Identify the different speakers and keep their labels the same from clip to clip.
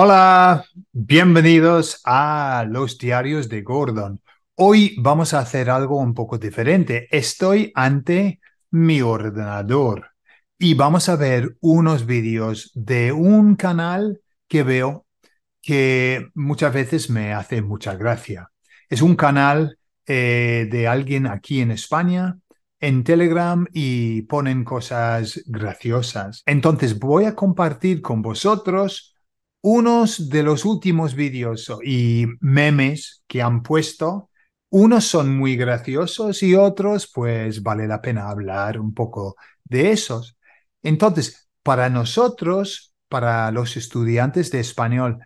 Speaker 1: Hola, bienvenidos a los diarios de Gordon. Hoy vamos a hacer algo un poco diferente. Estoy ante mi ordenador y vamos a ver unos vídeos de un canal que veo que muchas veces me hace mucha gracia. Es un canal eh, de alguien aquí en España en Telegram y ponen cosas graciosas. Entonces voy a compartir con vosotros unos de los últimos vídeos y memes que han puesto, unos son muy graciosos y otros, pues vale la pena hablar un poco de esos. Entonces, para nosotros, para los estudiantes de español,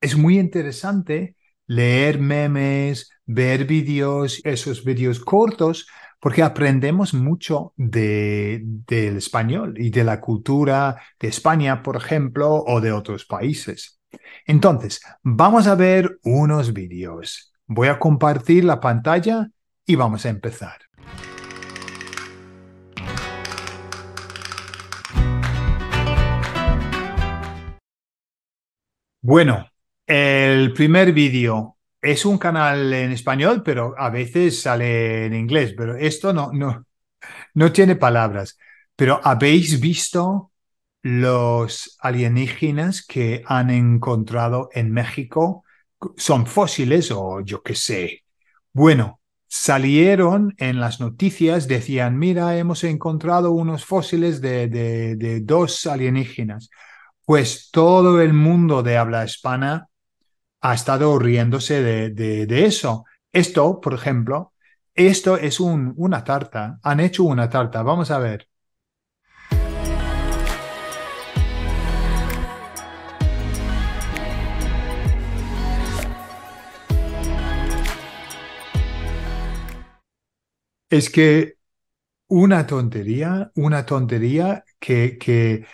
Speaker 1: es muy interesante leer memes, ver vídeos, esos vídeos cortos, porque aprendemos mucho del español y de la cultura de España, por ejemplo, o de otros países. Entonces, vamos a ver unos vídeos. Voy a compartir la pantalla y vamos a empezar. Bueno, el primer vídeo es un canal en español, pero a veces sale en inglés, pero esto no, no, no tiene palabras. Pero ¿habéis visto los alienígenas que han encontrado en México? Son fósiles o yo qué sé. Bueno, salieron en las noticias, decían, mira, hemos encontrado unos fósiles de, de, de dos alienígenas. Pues todo el mundo de habla hispana ha estado riéndose de, eso. Esto, por ejemplo, esto es un, una tarta. Han hecho una tarta. Vamos a ver. Es que una tontería, una tontería que, que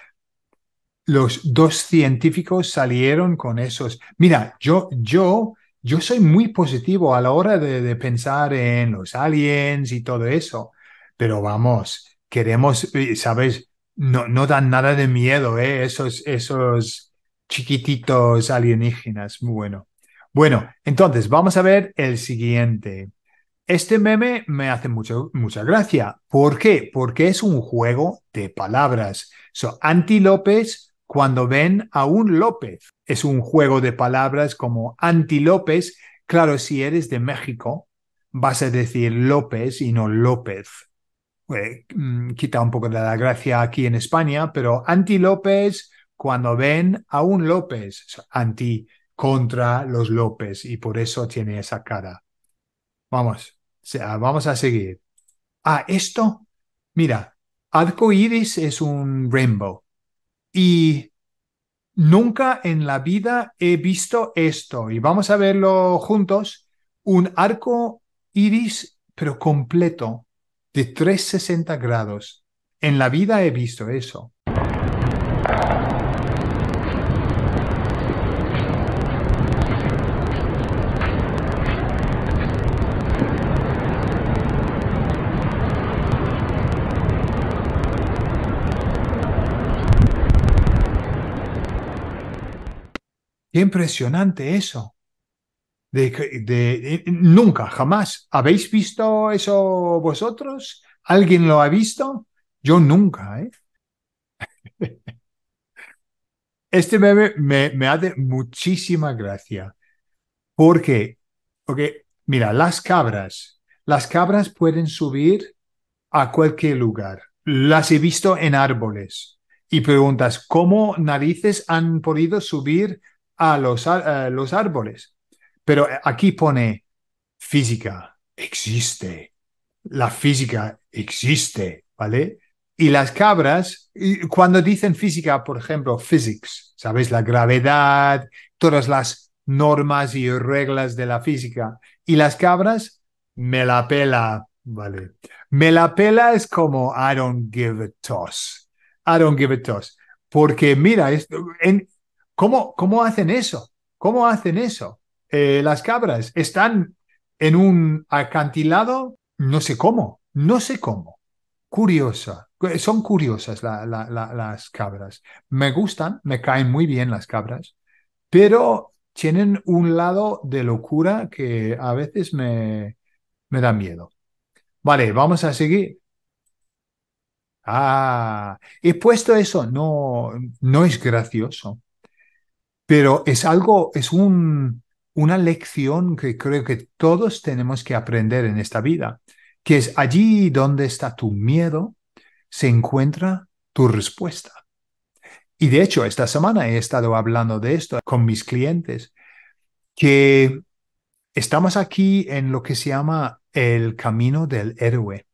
Speaker 1: los dos científicos salieron con esos. Mira, yo, yo, yo soy muy positivo a la hora de, pensar en los aliens y todo eso, pero vamos, queremos, eh, ¿sabes? No, dan nada de miedo, ¿eh? Esos, esos chiquititos alienígenas. bueno. Bueno, entonces vamos a ver el siguiente. Este meme me hace mucho, mucha gracia. ¿Por qué? Porque es un juego de palabras. So, López cuando ven a un López. Es un juego de palabras como anti-López. Claro, si eres de México, vas a decir López y no López. Eh, mm, quita un poco de la gracia aquí en España, pero anti-López cuando ven a un López, anti contra los López y por eso tiene esa cara. Vamos, vamos a seguir. Ah, esto, mira, arco iris es un rainbow y nunca en la vida he visto esto. Y vamos a verlo juntos, un arco iris, pero completo, de 360 grados. En la vida he visto eso. Qué impresionante eso. De, nunca, jamás. ¿Habéis visto eso vosotros? ¿Alguien lo ha visto? Yo nunca. ¿eh? este bebé me, me, hace muchísima gracia. Porque, porque, mira, las cabras, las cabras pueden subir a cualquier lugar. Las he visto en árboles. Y preguntas, ¿cómo narices han podido subir a los, los árboles. Pero eh, aquí pone física, existe. La física existe, ¿vale? Y las cabras, cuando dicen física, por ejemplo, physics, ¿sabes? La gravedad, todas las normas y reglas de la física. Y las cabras, me la pela, ¿vale? Me la pela es como I don't give a toss. I don't give a toss. Porque mira, en, ¿Cómo, cómo hacen eso? ¿Cómo hacen eso? Eh, las cabras están en un acantilado, no sé cómo, no sé cómo. Curiosa. Son curiosas las cabras. Me gustan, me caen muy bien las cabras, pero tienen un lado de locura que a veces me, me da miedo. Vale, vamos a seguir. Ah, he puesto eso, no, no es gracioso. Pero es algo, es una lección que creo que todos tenemos que aprender en esta vida, que es allí donde está tu miedo, se encuentra tu respuesta. Y de hecho, esta semana he estado hablando de esto con mis clientes, que estamos aquí en lo que se llama el camino del héroe.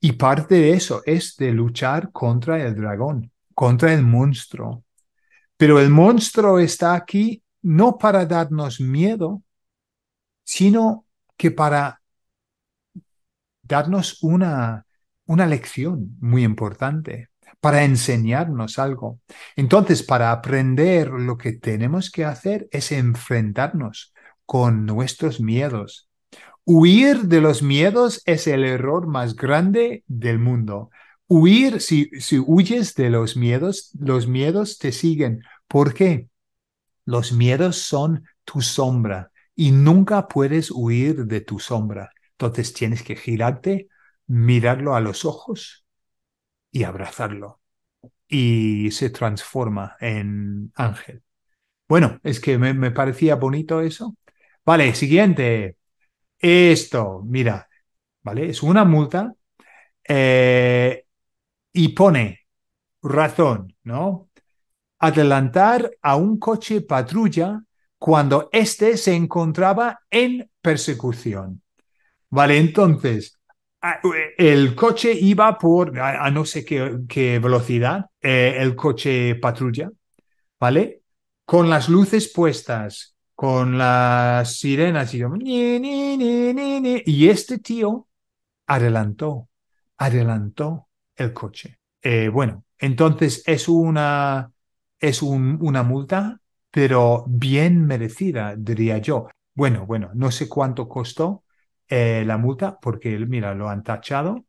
Speaker 1: Y parte de eso es de luchar contra el dragón, contra el monstruo, pero el monstruo está aquí no para darnos miedo, sino que para darnos una, lección muy importante, para enseñarnos algo. Entonces, para aprender lo que tenemos que hacer es enfrentarnos con nuestros miedos. Huir de los miedos es el error más grande del mundo. Huir, si huyes de los miedos, los miedos te siguen ¿Por qué? Los miedos son tu sombra y nunca puedes huir de tu sombra. Entonces tienes que girarte, mirarlo a los ojos y abrazarlo. Y se transforma en ángel. Bueno, es que me, parecía bonito eso. Vale, siguiente. Esto, mira, ¿vale? Es una multa eh, y pone razón, ¿no? adelantar a un coche patrulla cuando éste se encontraba en persecución. Vale, entonces, eh, el coche iba por, a, no sé qué, velocidad, eh, el coche patrulla, ¿vale? Con las luces puestas, con las sirenas y y este tío adelantó, adelantó el coche. Eh, bueno, entonces es una es una multa, pero bien merecida, diría yo. Bueno, bueno, no sé cuánto costó eh, la multa, porque mira, lo han tachado,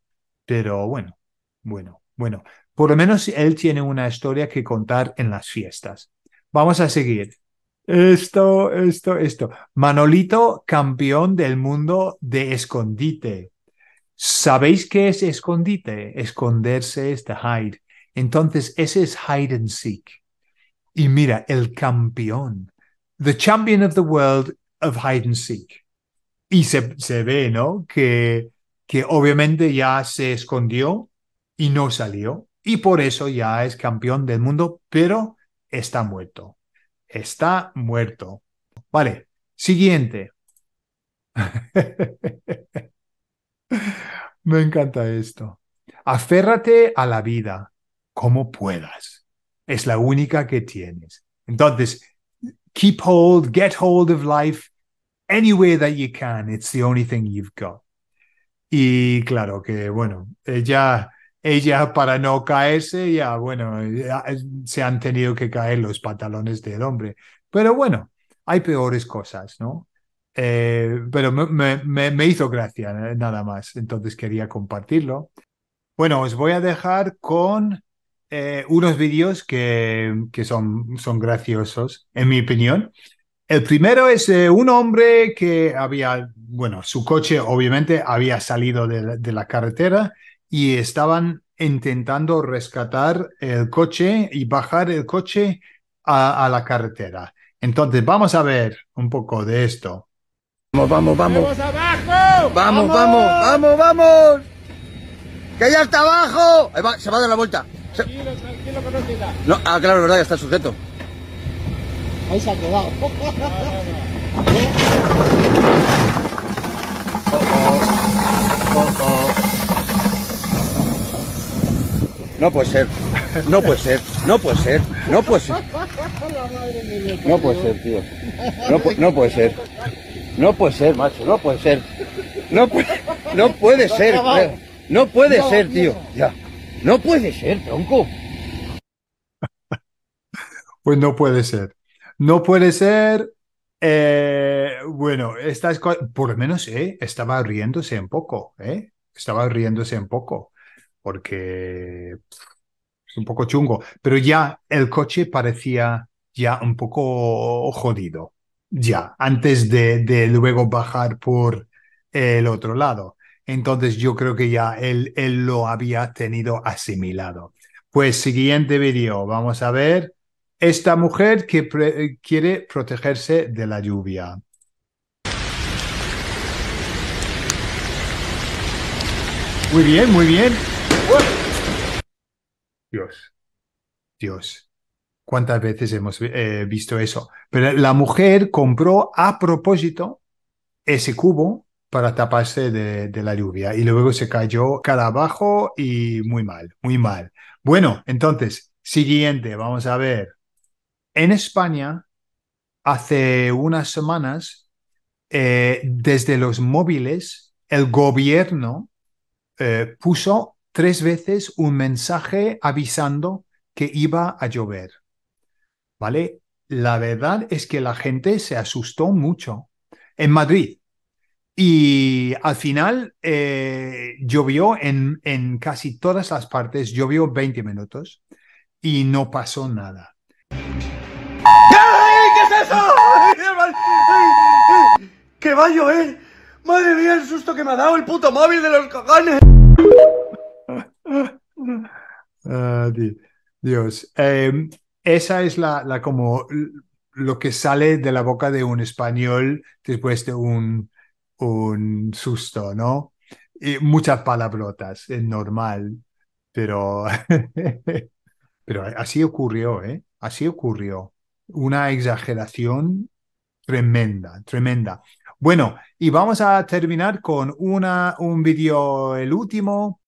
Speaker 1: pero bueno, bueno, bueno. Por lo menos él tiene una historia que contar en las fiestas. Vamos a seguir. Esto, esto, esto. Manolito, campeón del mundo de escondite. ¿Sabéis qué es escondite? Esconderse es the hide. Entonces, ese es hide and seek. Y mira, el campeón, the champion of the world of hide and seek. Y se, ve, ¿no? Que, que obviamente ya se escondió y no salió. Y por eso ya es campeón del mundo, pero está muerto. Está muerto. Vale, siguiente. Me encanta esto. Aférrate a la vida como puedas es la única que tienes. Entonces, keep hold, get hold of life any way that you can. It's the only thing you've got. Y claro que, bueno, ella, ella para no caerse, ya, bueno, eh, se han tenido que caer los pantalones del hombre. Pero bueno, hay peores cosas, ¿no? Eh, pero me, me hizo gracia eh, nada más, entonces quería compartirlo. Bueno, os voy a dejar con eh, unos vídeos que, son, son graciosos, en mi opinión. El primero es eh, un hombre que había, bueno, su coche obviamente había salido de la, carretera y estaban intentando rescatar el coche y bajar el coche a, la carretera. Entonces, vamos a ver un poco de esto. Vamos, vamos, vamos. ¡Vamos vamos, vamos, vamos! vamos! que ya está abajo! se va a dar la vuelta. No, ah, claro, verdad, ya está sujeto. Ahí se ha quedado. No puede ser, no puede ser, no puede ser, no puede ser. No puede ser, tío. No, puede ser. No puede ser, macho, no puede ser. No, no puede ser, no puede ser, tío. Ya. No puede ser, tronco. pues no puede ser. No puede ser. Eh, bueno, por lo menos eh, estaba riéndose un poco, eh, estaba riéndose un poco, porque es un poco chungo, pero ya el coche parecía ya un poco jodido, ya, antes de luego bajar por el otro lado. Entonces yo creo que ya él, él lo había tenido asimilado. Pues siguiente vídeo, vamos a ver. Esta mujer que quiere protegerse de la lluvia. Muy bien, muy bien. Dios, Dios. ¿Cuántas veces hemos eh, visto eso? Pero la mujer compró a propósito ese cubo para taparse de, la lluvia y luego se cayó cara abajo y muy mal, muy mal. Bueno, entonces, siguiente, vamos a ver. En España, hace unas semanas, eh, desde los móviles, el gobierno eh, puso tres veces un mensaje avisando que iba a llover. ¿Vale? La verdad es que la gente se asustó mucho. En Madrid, y al final eh, llovió en, en casi todas las partes, llovió 20 minutos y no pasó nada. ¿Qué es eso? Qué va a llover! ¡Madre mía, el susto que me ha dado el puto móvil de los cojones! Ah, Dios. Eh, esa es la, como lo que sale de la boca de un español después de un un susto, ¿no? Y muchas palabrotas, es normal, pero, pero así ocurrió, ¿eh? Así ocurrió. Una exageración tremenda, tremenda. Bueno, y vamos a terminar con una, un vídeo, el último,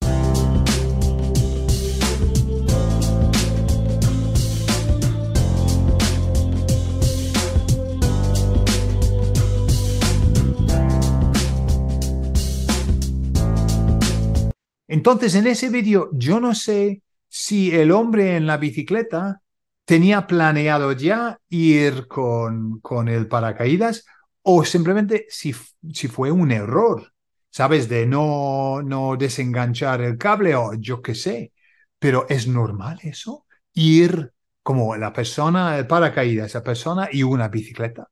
Speaker 1: Entonces, en ese vídeo, yo no sé si el hombre en la bicicleta tenía planeado ya ir con, con el paracaídas o simplemente si, si fue un error, ¿sabes? De no, no desenganchar el cable o yo qué sé. Pero es normal eso, ir como la persona, el paracaídas, esa persona y una bicicleta.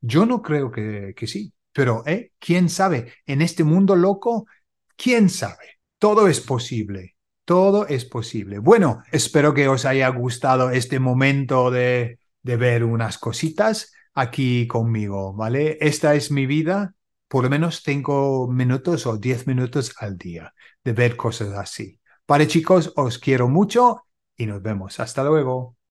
Speaker 1: Yo no creo que, que sí, pero ¿eh? ¿quién sabe? En este mundo loco, ¿quién sabe? todo es posible, todo es posible. Bueno, espero que os haya gustado este momento de, de ver unas cositas aquí conmigo, ¿vale? Esta es mi vida, por lo menos tengo minutos o 10 minutos al día de ver cosas así. Vale chicos, os quiero mucho y nos vemos. Hasta luego.